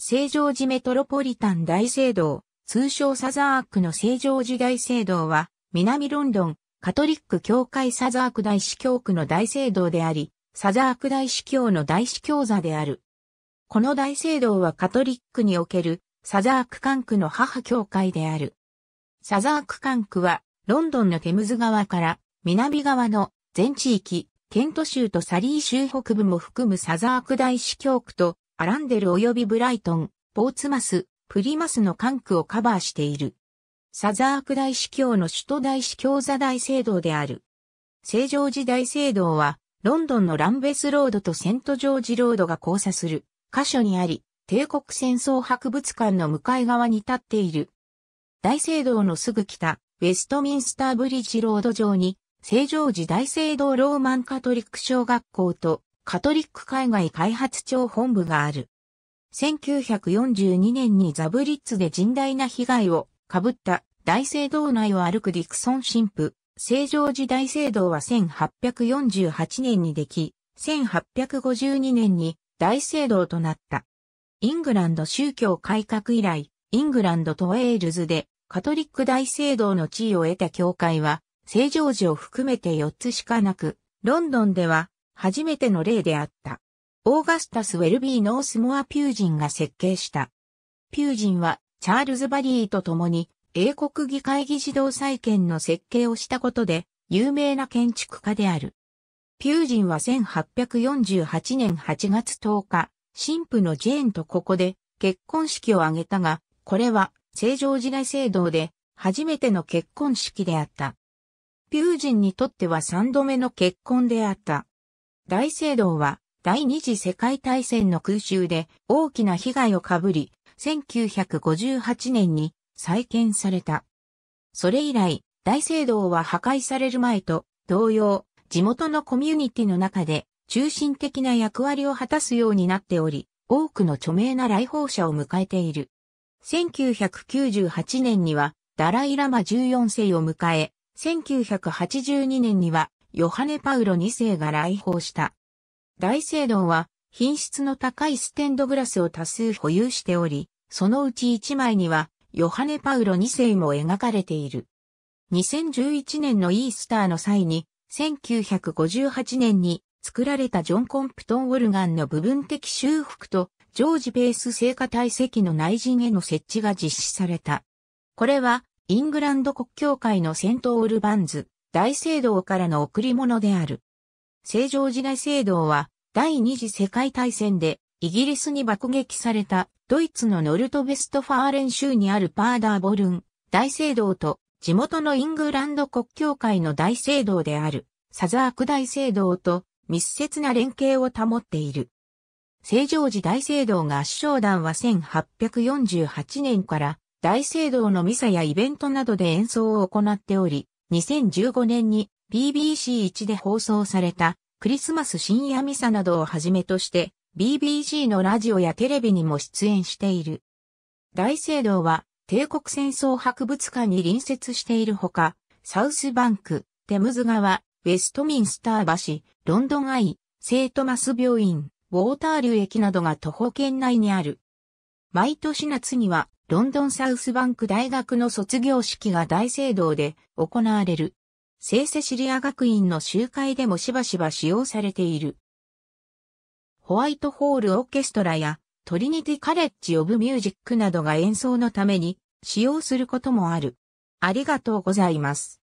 成城寺メトロポリタン大聖堂、通称サザークの成城寺大聖堂は、南ロンドン、カトリック教会サザーク大司教区の大聖堂であり、サザーク大司教の大司教座である。この大聖堂はカトリックにおけるサザーク管区の母教会である。サザーク管区は、ロンドンのテムズ川から南側の全地域、ケント州とサリー州北部も含むサザーク大司教区とアランデル及びブライトン、ポーツマス、プリマスの管区をカバーしている。サザーク大司教の首都大司教座大聖堂である。正常時大聖堂は、ロンドンのランベスロードとセントジョージロードが交差する箇所にあり、帝国戦争博物館の向かい側に立っている。大聖堂のすぐ北、ウェストミンスターブリッジロード上に、正常時大聖堂ローマンカトリック小学校と、カトリック海外開発庁本部がある。1942年にザブリッツで甚大な被害を被った大聖堂内を歩くディクソン神父。正常時大聖堂は1848年にでき、1852年に大聖堂となった。イングランド宗教改革以来、イングランドとウェールズでカトリック大聖堂の地位を得た教会は、正常時を含めて4つしかなく、ロンドンでは初めての例であった。オーガスタス・ウェルビー・ノースモア・ピュージンが設計した。ピュージンはチャールズ・バリーと共に英国議会議事堂再建の設計をしたことで有名な建築家である。ピュージンは1848年8月10日、神父のジェーンとここで結婚式を挙げたが、これは正常時代制度で初めての結婚式であった。ピュージンにとっては三度目の結婚であった。大聖堂は第二次世界大戦の空襲で大きな被害をかぶり、1958年に再建された。それ以来、大聖堂は破壊される前と同様、地元のコミュニティの中で中心的な役割を果たすようになっており、多くの著名な来訪者を迎えている。1998年にはダライラマ14世を迎え、1982年にはヨハネ・パウロ2世が来訪した。大聖堂は品質の高いステンドグラスを多数保有しており、そのうち1枚にはヨハネ・パウロ2世も描かれている。2011年のイースターの際に、1958年に作られたジョン・コンプトン・オルガンの部分的修復とジョージ・ベース聖火体積の内陣への設置が実施された。これはイングランド国教会のセント・オルバンズ、大聖堂からの贈り物である。成城時大聖堂は、第二次世界大戦で、イギリスに爆撃された、ドイツのノルトベストファーレン州にあるパーダーボルン、大聖堂と、地元のイングランド国教会の大聖堂である、サザーク大聖堂と、密接な連携を保っている。成城時大聖堂合唱団は1848年から、大聖堂のミサやイベントなどで演奏を行っており、2015年に BBC1 で放送されたクリスマス深夜ミサなどをはじめとして BBC のラジオやテレビにも出演している。大聖堂は帝国戦争博物館に隣接しているほか、サウスバンク、テムズ川、ウェストミンスター橋、ロンドンアイ、セイトマス病院、ウォーターリュー駅などが徒歩圏内にある。毎年夏にはロンドンサウスバンク大学の卒業式が大聖堂で行われる。聖セシリア学院の集会でもしばしば使用されている。ホワイトホールオーケストラやトリニティカレッジオブミュージックなどが演奏のために使用することもある。ありがとうございます。